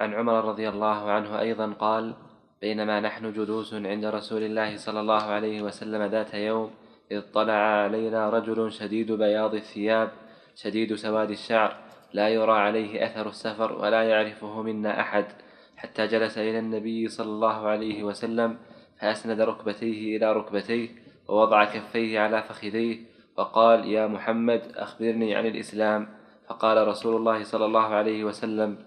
عن عمر رضي الله عنه أيضا قال بينما نحن جلوس عند رسول الله صلى الله عليه وسلم ذات يوم إذ طلع علينا رجل شديد بياض الثياب شديد سواد الشعر لا يرى عليه أثر السفر ولا يعرفه منا أحد حتى جلس إلى النبي صلى الله عليه وسلم فأسند ركبتيه إلى ركبتيه ووضع كفيه على فخذيه وقال يا محمد أخبرني عن الإسلام فقال رسول الله صلى الله عليه وسلم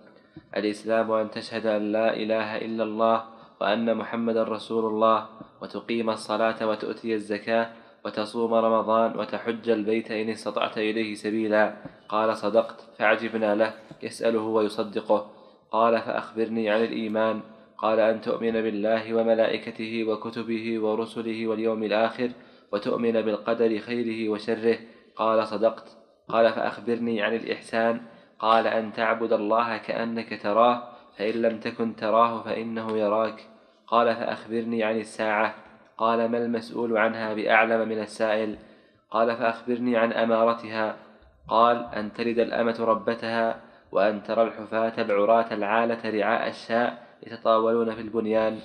الإسلام أن تشهد أن لا إله إلا الله وأن محمد رسول الله وتقيم الصلاة وتؤتي الزكاة وتصوم رمضان وتحج البيت إن استطعت إليه سبيلا قال صدقت فعجبنا له يسأله ويصدقه قال فأخبرني عن الإيمان قال أن تؤمن بالله وملائكته وكتبه ورسله واليوم الآخر وتؤمن بالقدر خيره وشره قال صدقت قال فأخبرني عن الإحسان قال أن تعبد الله كأنك تراه فإن لم تكن تراه فإنه يراك قال فأخبرني عن الساعة قال ما المسؤول عنها بأعلم من السائل قال فأخبرني عن أمارتها قال أن تلد الأمة ربتها وأن ترى الحفاة العراة العالة رعاء الشاء يتطاولون في البنيان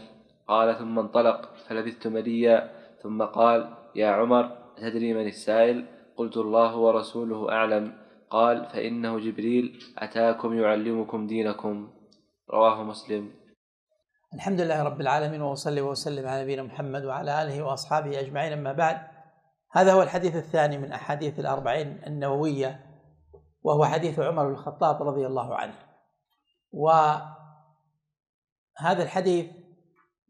قال ثم انطلق فلبثت مليا ثم قال يا عمر أتدري من السائل قلت الله ورسوله أعلم قال فإنه جبريل أتاكم يعلمكم دينكم رواه مسلم الحمد لله رب العالمين وأصلي وأسلم على نبينا محمد وعلى آله وأصحابه أجمعين أما بعد هذا هو الحديث الثاني من أحاديث الأربعين النووية وهو حديث عمر بن الخطاب رضي الله عنه وهذا الحديث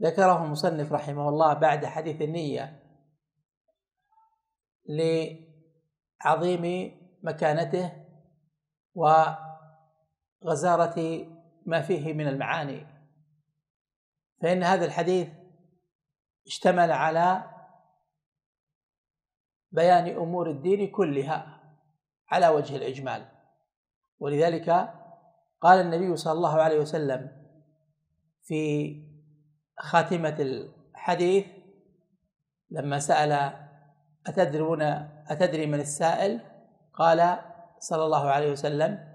ذكره المصنف رحمه الله بعد حديث النية لعظيم مكانته وغزارة ما فيه من المعاني فإن هذا الحديث اشتمل على بيان أمور الدين كلها على وجه الإجمال ولذلك قال النبي صلى الله عليه وسلم في خاتمة الحديث لما سأل أتدرون أتدري من السائل قال صلى الله عليه وسلم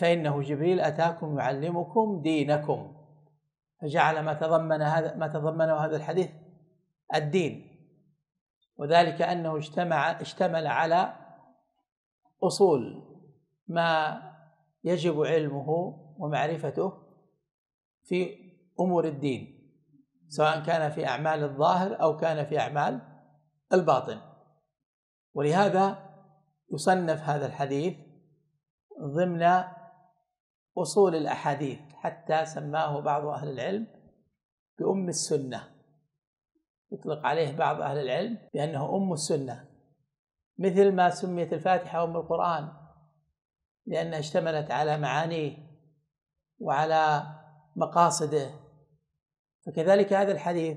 فإنه جبريل أتاكم يعلمكم دينكم فجعل ما تضمن هذا ما تضمنه هذا الحديث الدين وذلك أنه اجتمع اشتمل على أصول ما يجب علمه ومعرفته في أمور الدين سواء كان في أعمال الظاهر أو كان في أعمال الباطن ولهذا يصنف هذا الحديث ضمن أصول الأحاديث حتى سماه بعض أهل العلم بأم السنة يطلق عليه بعض أهل العلم بأنه أم السنة مثل ما سميت الفاتحة أم القرآن لأنها اشتملت على معانيه وعلى مقاصده فكذلك هذا الحديث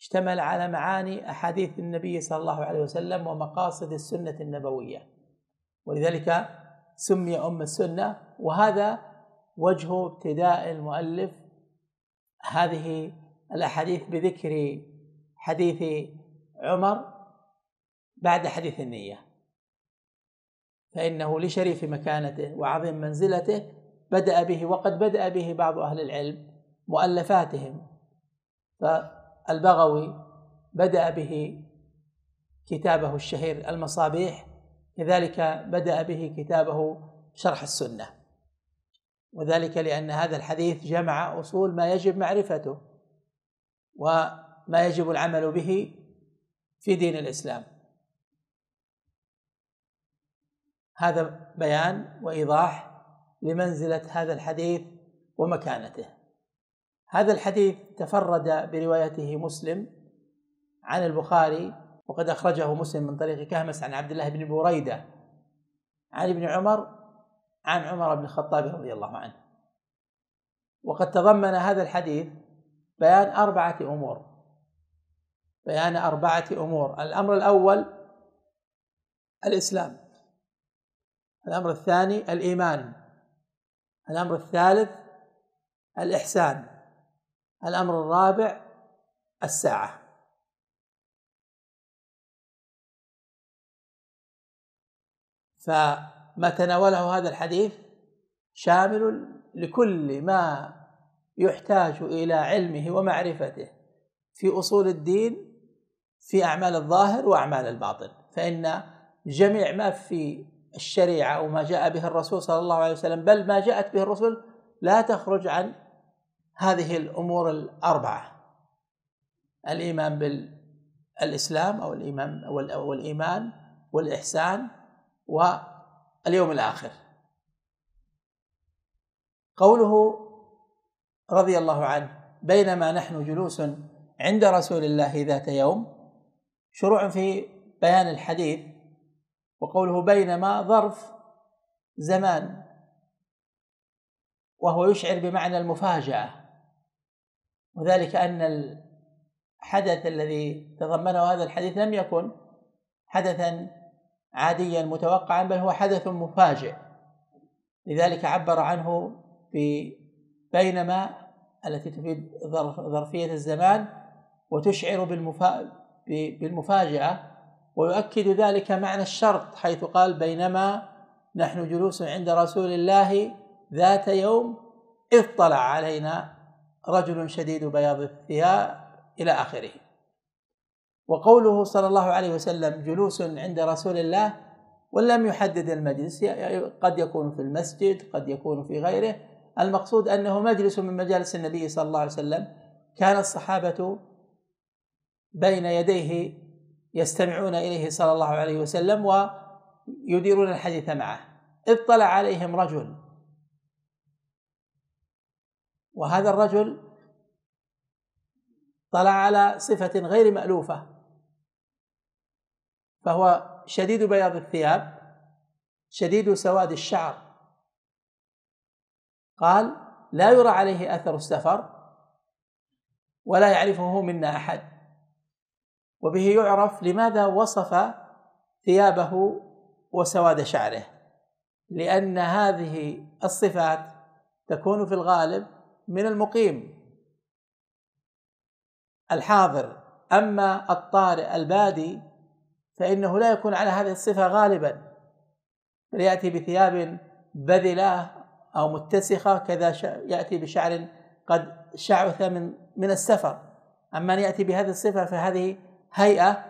اشتمل على معاني أحاديث النبي صلى الله عليه وسلم ومقاصد السنة النبوية ولذلك سمي أم السنة وهذا وجه ابتداء المؤلف هذه الأحاديث بذكر حديث عمر بعد حديث النية فإنه لشريف مكانته وعظيم منزلته بدأ به وقد بدأ به بعض أهل العلم مؤلفاتهم ف البغوي بدأ به كتابه الشهير المصابيح كذلك بدأ به كتابه شرح السنة وذلك لأن هذا الحديث جمع أصول ما يجب معرفته وما يجب العمل به في دين الإسلام هذا بيان وإيضاح لمنزلة هذا الحديث ومكانته هذا الحديث تفرد بروايته مسلم عن البخاري وقد أخرجه مسلم من طريق كهمس عن عبد الله بن بريدة عن ابن عمر عن عمر بن الخطاب رضي الله عنه وقد تضمن هذا الحديث بيان أربعة أمور بيان أربعة أمور الأمر الأول الإسلام الأمر الثاني الإيمان الأمر الثالث الإحسان الأمر الرابع الساعة فما تناوله هذا الحديث شامل لكل ما يحتاج إلى علمه ومعرفته في أصول الدين في أعمال الظاهر وأعمال الباطن فإن جميع ما في الشريعة وما جاء به الرسول صلى الله عليه وسلم بل ما جاءت به الرسل لا تخرج عن هذه الامور الاربعه الايمان بالاسلام او الايمان والايمان والاحسان واليوم الاخر قوله رضي الله عنه بينما نحن جلوس عند رسول الله ذات يوم شروع في بيان الحديث وقوله بينما ظرف زمان وهو يشعر بمعنى المفاجاه وذلك أن الحدث الذي تضمنه هذا الحديث لم يكن حدثا عاديا متوقعا بل هو حدث مفاجئ لذلك عبر عنه في بينما التي تفيد ظرفية الزمان وتشعر بالمفاجأة ويؤكد ذلك معنى الشرط حيث قال بينما نحن جلوس عند رسول الله ذات يوم اطلع علينا رجل شديد بياض الثياب إلى آخره وقوله صلى الله عليه وسلم جلوس عند رسول الله ولم يحدد المجلس قد يكون في المسجد قد يكون في غيره المقصود أنه مجلس من مجالس النبي صلى الله عليه وسلم كان الصحابة بين يديه يستمعون إليه صلى الله عليه وسلم ويديرون الحديث معه اطلع عليهم رجل وهذا الرجل طلع على صفة غير مألوفة فهو شديد بياض الثياب شديد سواد الشعر قال لا يرى عليه أثر السفر ولا يعرفه منا أحد وبه يعرف لماذا وصف ثيابه وسواد شعره لأن هذه الصفات تكون في الغالب من المقيم الحاضر أما الطارئ البادي فإنه لا يكون على هذه الصفة غالبا بل يأتي بثياب بذلة أو متسخة كذا يأتي بشعر قد شعث من من السفر أما أن يأتي بهذه الصفة فهذه هيئة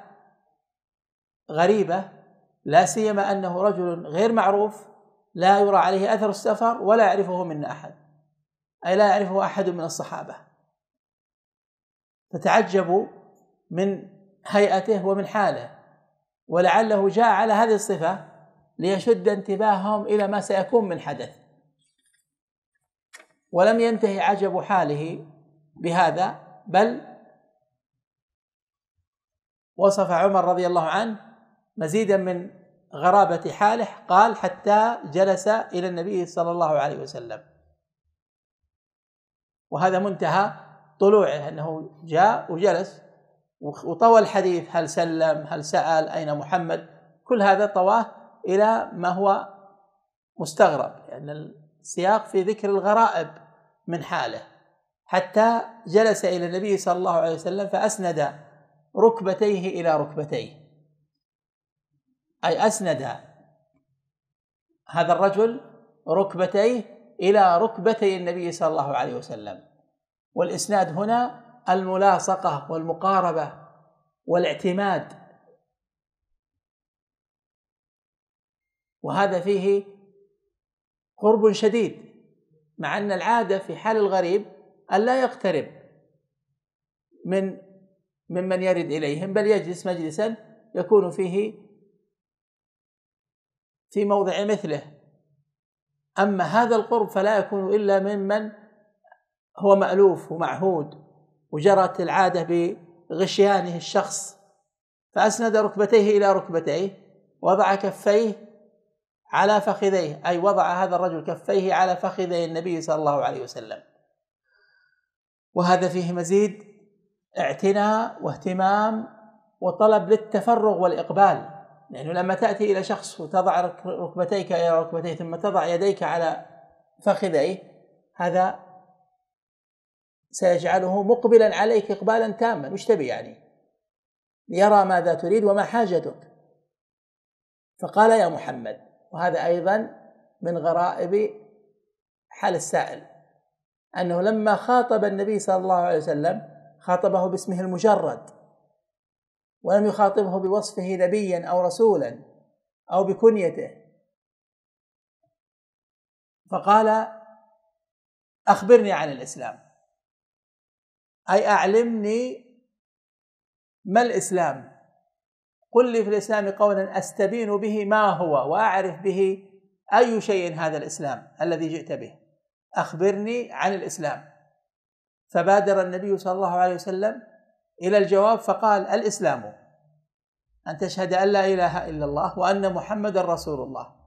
غريبة لا سيما أنه رجل غير معروف لا يرى عليه أثر السفر ولا يعرفه منا أحد أي لا يعرفه أحد من الصحابة فتعجبوا من هيئته ومن حاله ولعله جاء على هذه الصفة ليشد انتباههم إلى ما سيكون من حدث ولم ينتهي عجب حاله بهذا بل وصف عمر رضي الله عنه مزيدا من غرابة حاله قال حتى جلس إلى النبي صلى الله عليه وسلم وهذا منتهى طلوعه انه جاء وجلس وطوى الحديث هل سلم هل سال اين محمد كل هذا طواه الى ما هو مستغرب لان يعني السياق في ذكر الغرائب من حاله حتى جلس الى النبي صلى الله عليه وسلم فاسند ركبتيه الى ركبتيه اي اسند هذا الرجل ركبتيه إلى ركبتي النبي صلى الله عليه وسلم والإسناد هنا الملاصقة والمقاربة والاعتماد وهذا فيه قرب شديد مع أن العادة في حال الغريب أن لا يقترب من ممن يرد إليهم بل يجلس مجلسا يكون فيه في موضع مثله أما هذا القرب فلا يكون إلا ممن هو مألوف ومعهود وجرت العادة بغشيانه الشخص فأسند ركبتيه إلى ركبتيه وضع كفيه على فخذيه أي وضع هذا الرجل كفيه على فخذي النبي صلى الله عليه وسلم وهذا فيه مزيد اعتناء واهتمام وطلب للتفرغ والإقبال لأنه لما تأتي إلى شخص وتضع ركبتيك إلى ركبتيه ثم تضع يديك على فخذيه هذا سيجعله مقبلا عليك إقبالا تاما وش تبي يعني يرى ماذا تريد وما حاجتك فقال يا محمد وهذا أيضا من غرائب حال السائل أنه لما خاطب النبي صلى الله عليه وسلم خاطبه باسمه المجرد ولم يخاطبه بوصفه نبيا او رسولا او بكنيته فقال اخبرني عن الاسلام اي اعلمني ما الاسلام قل لي في الاسلام قولا استبين به ما هو واعرف به اي شيء هذا الاسلام الذي جئت به اخبرني عن الاسلام فبادر النبي صلى الله عليه وسلم الى الجواب فقال الاسلام ان تشهد ان لا اله الا الله وان محمدا رسول الله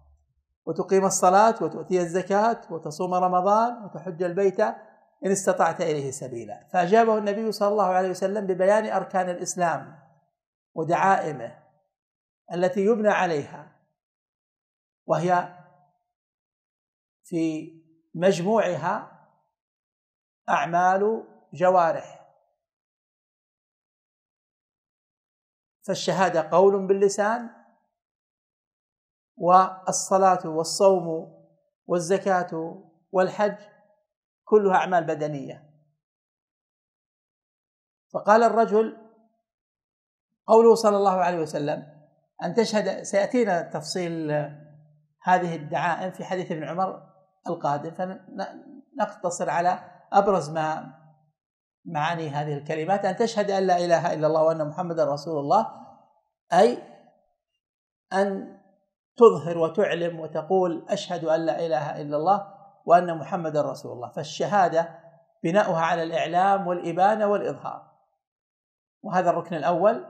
وتقيم الصلاه وتؤتي الزكاه وتصوم رمضان وتحج البيت ان استطعت اليه سبيلا فاجابه النبي صلى الله عليه وسلم ببيان اركان الاسلام ودعائمه التي يبنى عليها وهي في مجموعها اعمال جوارح فالشهاده قول باللسان والصلاه والصوم والزكاه والحج كلها اعمال بدنيه فقال الرجل قوله صلى الله عليه وسلم ان تشهد سياتينا تفصيل هذه الدعائم في حديث ابن عمر القادم فنقتصر على ابرز ما معاني هذه الكلمات أن تشهد أن لا إله إلا الله وأن محمدا رسول الله أي أن تظهر وتعلم وتقول أشهد أن لا إله إلا الله وأن محمدا رسول الله فالشهادة بناؤها على الإعلام والإبانة والإظهار وهذا الركن الأول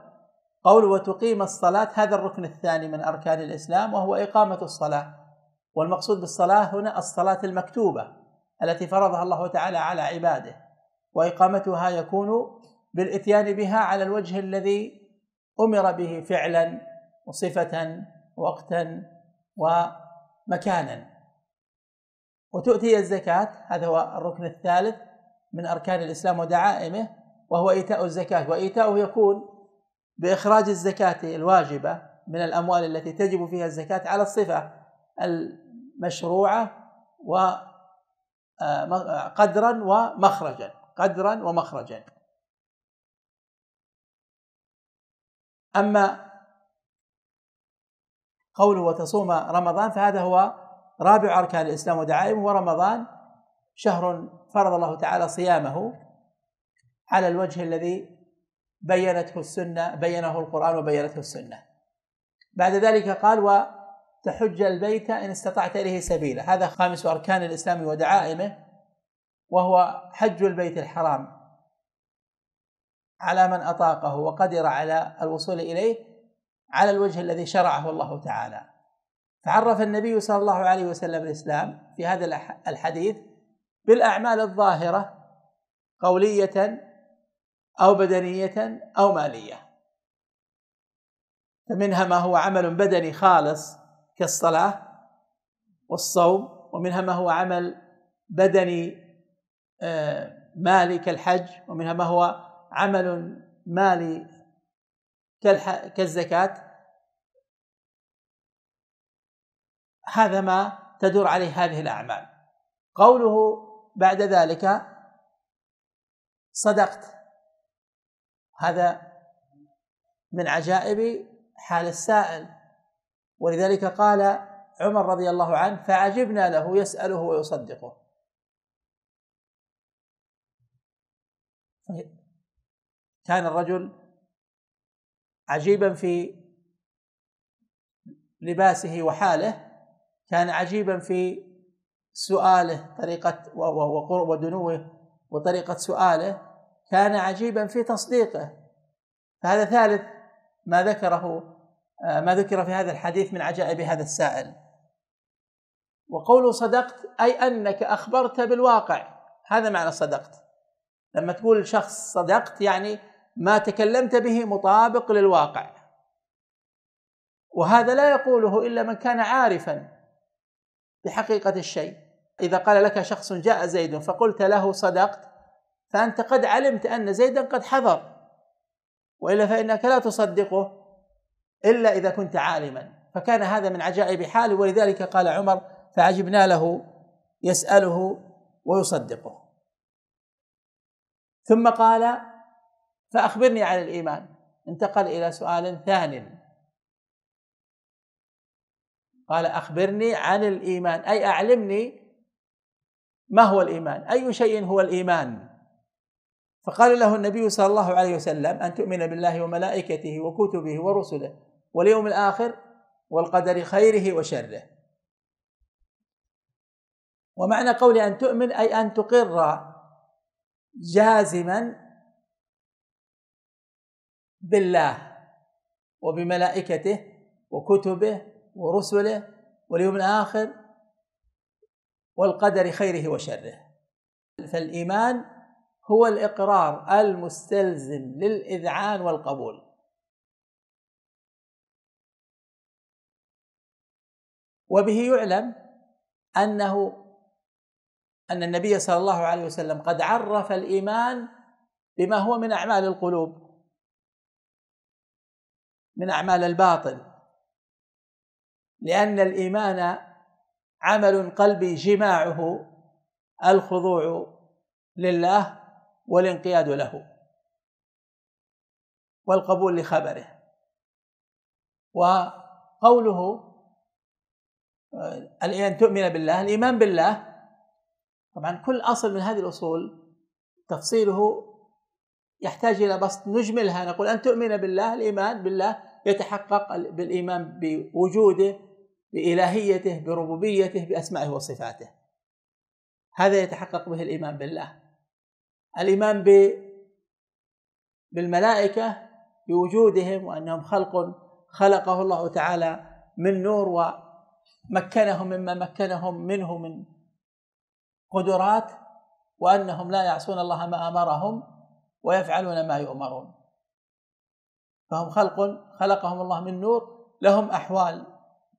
قول وتقيم الصلاة هذا الركن الثاني من أركان الإسلام وهو إقامة الصلاة والمقصود بالصلاة هنا الصلاة المكتوبة التي فرضها الله تعالى على عباده واقامتها يكون بالاتيان بها على الوجه الذي امر به فعلا وصفه وقتا ومكانا وتؤتي الزكاه هذا هو الركن الثالث من اركان الاسلام ودعائمه وهو ايتاء الزكاه وايتاؤه يكون باخراج الزكاه الواجبه من الاموال التي تجب فيها الزكاه على الصفه المشروعه و آه، قدرا ومخرجا قدرا ومخرجا أما قوله وتصوم رمضان فهذا هو رابع أركان الإسلام ودعائمه ورمضان شهر فرض الله تعالى صيامه على الوجه الذي بينته السنة بينه القرآن وبينته السنة بعد ذلك قال وتحج البيت إن استطعت إليه سبيلا هذا خامس أركان الإسلام ودعائمه وهو حج البيت الحرام على من اطاقه وقدر على الوصول اليه على الوجه الذي شرعه الله تعالى تعرف النبي صلى الله عليه وسلم الاسلام في هذا الحديث بالاعمال الظاهره قوليه او بدنيه او ماليه فمنها ما هو عمل بدني خالص كالصلاه والصوم ومنها ما هو عمل بدني مالي كالحج ومنها ما هو عمل مالي كالزكاة هذا ما تدور عليه هذه الأعمال قوله بعد ذلك صدقت هذا من عجائب حال السائل ولذلك قال عمر رضي الله عنه فعجبنا له يسأله ويصدقه كان الرجل عجيبا في لباسه وحاله كان عجيبا في سؤاله طريقة وقرب ودنوه وطريقة سؤاله كان عجيبا في تصديقه فهذا ثالث ما ذكره آه، ما ذكر في هذا الحديث من عجائب هذا السائل وقوله صدقت أي أنك أخبرت بالواقع هذا معنى صدقت لما تقول شخص صدقت يعني ما تكلمت به مطابق للواقع وهذا لا يقوله الا من كان عارفا بحقيقه الشيء اذا قال لك شخص جاء زيد فقلت له صدقت فانت قد علمت ان زيدا قد حضر والا فانك لا تصدقه الا اذا كنت عالما فكان هذا من عجائب حاله ولذلك قال عمر فعجبنا له يساله ويصدقه ثم قال فأخبرني عن الإيمان انتقل إلى سؤال ثان قال أخبرني عن الإيمان أي أعلمني ما هو الإيمان أي شيء هو الإيمان فقال له النبي صلى الله عليه وسلم أن تؤمن بالله وملائكته وكتبه ورسله واليوم الآخر والقدر خيره وشره ومعنى قول أن تؤمن أي أن تقر جازما بالله وبملائكته وكتبه ورسله واليوم الاخر والقدر خيره وشره فالايمان هو الاقرار المستلزم للاذعان والقبول وبه يعلم انه أن النبي صلى الله عليه وسلم قد عرف الإيمان بما هو من أعمال القلوب من أعمال الباطن لأن الإيمان عمل قلبي جماعه الخضوع لله والانقياد له والقبول لخبره وقوله آه، أن تؤمن بالله الإيمان بالله طبعا كل أصل من هذه الأصول تفصيله يحتاج إلى بسط نجملها نقول أن تؤمن بالله الإيمان بالله يتحقق بالإيمان بوجوده بإلهيته بربوبيته بأسمائه وصفاته هذا يتحقق به الإيمان بالله الإيمان ب بالملائكة بوجودهم وأنهم خلق خلقه الله تعالى من نور ومكنهم مما مكنهم منه من قدرات وانهم لا يعصون الله ما امرهم ويفعلون ما يؤمرون فهم خلق خلقهم الله من نور لهم احوال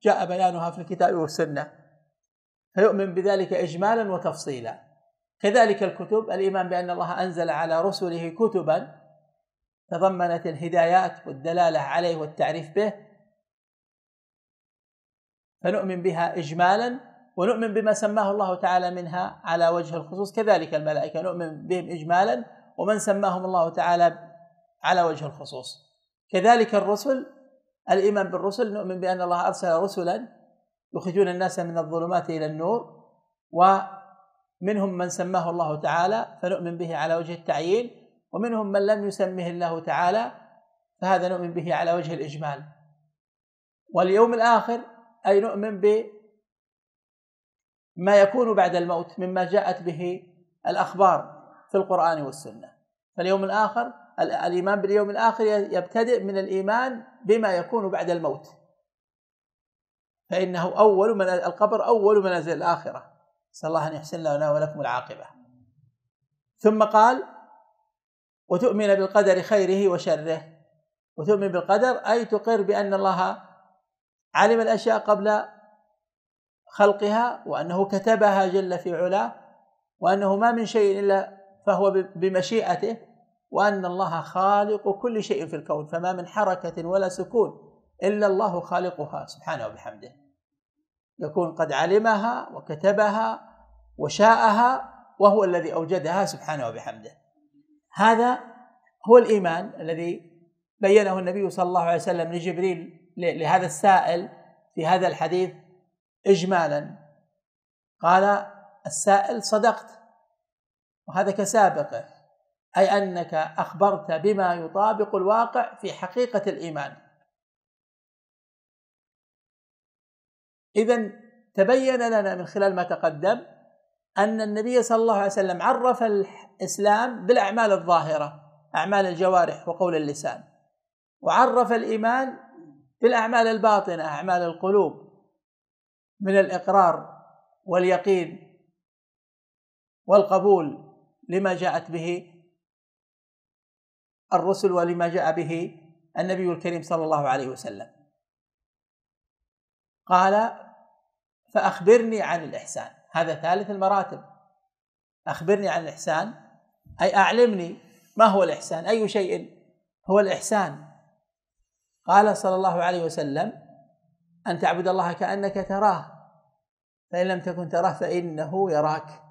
جاء بيانها في الكتاب والسنه فيؤمن بذلك اجمالا وتفصيلا كذلك الكتب الايمان بان الله انزل على رسله كتبا تضمنت الهدايات والدلاله عليه والتعريف به فنؤمن بها اجمالا ونؤمن بما سماه الله تعالى منها على وجه الخصوص كذلك الملائكة نؤمن بهم إجمالا ومن سماهم الله تعالى على وجه الخصوص كذلك الرسل الإيمان بالرسل نؤمن بأن الله أرسل رسلا يخرجون الناس من الظلمات إلى النور ومنهم من سماه الله تعالى فنؤمن به على وجه التعيين ومنهم من لم يسمه الله تعالى فهذا نؤمن به على وجه الإجمال واليوم الآخر أي نؤمن ب ما يكون بعد الموت مما جاءت به الأخبار في القرآن والسنة فاليوم الآخر الإيمان باليوم الآخر يبتدئ من الإيمان بما يكون بعد الموت فإنه أول من القبر أول منازل الآخرة نسأل الله أن يحسن لنا ولكم العاقبة ثم قال وتؤمن بالقدر خيره وشره وتؤمن بالقدر أي تقر بأن الله علم الأشياء قبل خلقها وأنه كتبها جل في علاه وأنه ما من شيء إلا فهو بمشيئته وأن الله خالق كل شيء في الكون فما من حركة ولا سكون إلا الله خالقها سبحانه وبحمده يكون قد علمها وكتبها وشاءها وهو الذي أوجدها سبحانه وبحمده هذا هو الإيمان الذي بينه النبي صلى الله عليه وسلم لجبريل لهذا السائل في هذا الحديث إجمالا قال السائل صدقت وهذا كسابقه أي أنك أخبرت بما يطابق الواقع في حقيقة الإيمان إذا تبين لنا من خلال ما تقدم أن النبي صلى الله عليه وسلم عرف الإسلام بالأعمال الظاهرة أعمال الجوارح وقول اللسان وعرف الإيمان بالأعمال الباطنة أعمال القلوب من الاقرار واليقين والقبول لما جاءت به الرسل ولما جاء به النبي الكريم صلى الله عليه وسلم قال فأخبرني عن الإحسان هذا ثالث المراتب أخبرني عن الإحسان أي أعلمني ما هو الإحسان أي شيء هو الإحسان قال صلى الله عليه وسلم أن تعبد الله كأنك تراه فإن لم تكن تراه فإنه يراك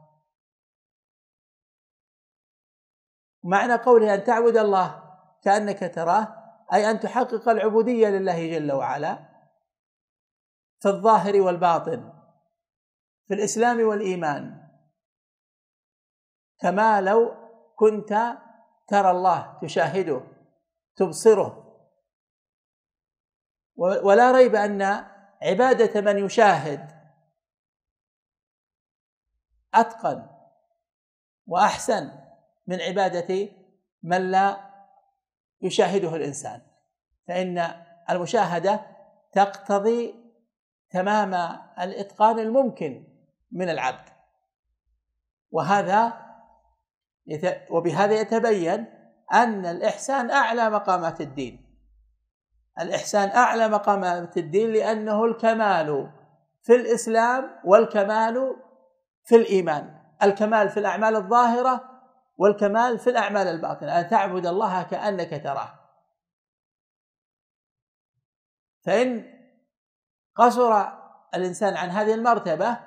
معنى قوله أن تعبد الله كأنك تراه أي أن تحقق العبودية لله جل وعلا في الظاهر والباطن في الإسلام والإيمان كما لو كنت ترى الله تشاهده تبصره ولا ريب ان عباده من يشاهد اتقن واحسن من عباده من لا يشاهده الانسان فان المشاهده تقتضي تمام الاتقان الممكن من العبد وهذا وبهذا يتبين ان الاحسان اعلى مقامات الدين الإحسان أعلى مقامات الدين لأنه الكمال في الإسلام والكمال في الإيمان الكمال في الأعمال الظاهرة والكمال في الأعمال الباطنة أن تعبد الله كأنك تراه فإن قصر الإنسان عن هذه المرتبة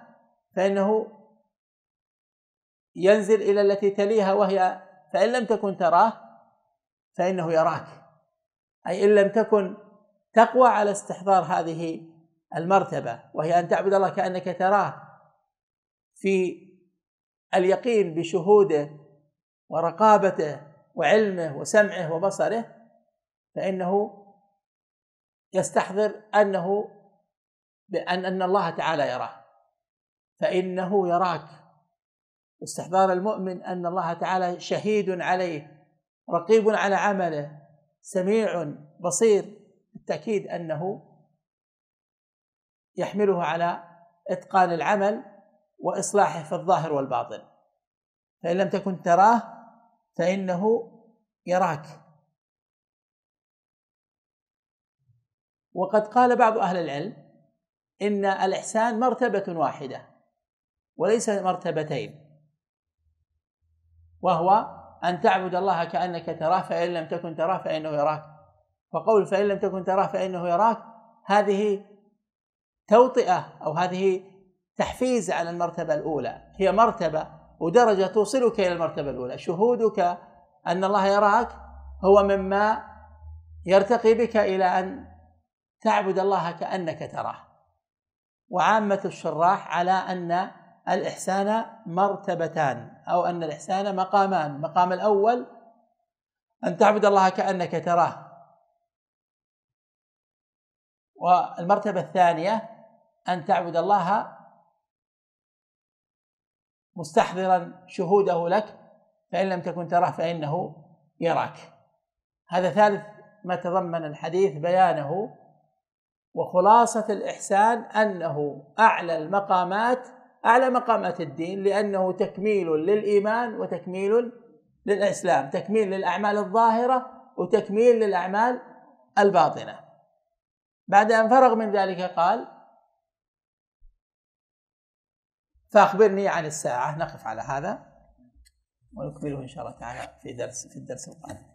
فإنه ينزل إلى التي تليها وهي فإن لم تكن تراه فإنه يراك أي إن لم تكن تقوى على استحضار هذه المرتبة وهي أن تعبد الله كأنك تراه في اليقين بشهوده ورقابته وعلمه وسمعه وبصره فإنه يستحضر أنه بأن أن الله تعالى يراه فإنه يراك استحضار المؤمن أن الله تعالى شهيد عليه رقيب على عمله سميع بصير بالتاكيد انه يحمله على اتقان العمل واصلاحه في الظاهر والباطن فان لم تكن تراه فانه يراك وقد قال بعض اهل العلم ان الاحسان مرتبه واحده وليس مرتبتين وهو أن تعبد الله كأنك تراه فإن لم تكن تراه فإنه يراك فقول فإن لم تكن تراه فإنه يراك هذه توطئة أو هذه تحفيز على المرتبة الأولى هي مرتبة ودرجة توصلك إلى المرتبة الأولى شهودك أن الله يراك هو مما يرتقي بك إلى أن تعبد الله كأنك تراه وعامة الشراح على أن الإحسان مرتبتان أو أن الإحسان مقامان المقام الأول أن تعبد الله كأنك تراه والمرتبة الثانية أن تعبد الله مستحضرا شهوده لك فإن لم تكن تراه فإنه يراك هذا ثالث ما تضمن الحديث بيانه وخلاصة الإحسان أنه أعلى المقامات أعلى مقامات الدين لأنه تكميل للإيمان وتكميل للإسلام تكميل للأعمال الظاهرة وتكميل للأعمال الباطنة بعد أن فرغ من ذلك قال فأخبرني عن الساعة نقف على هذا ونكمله إن شاء الله تعالى في درس في الدرس القادم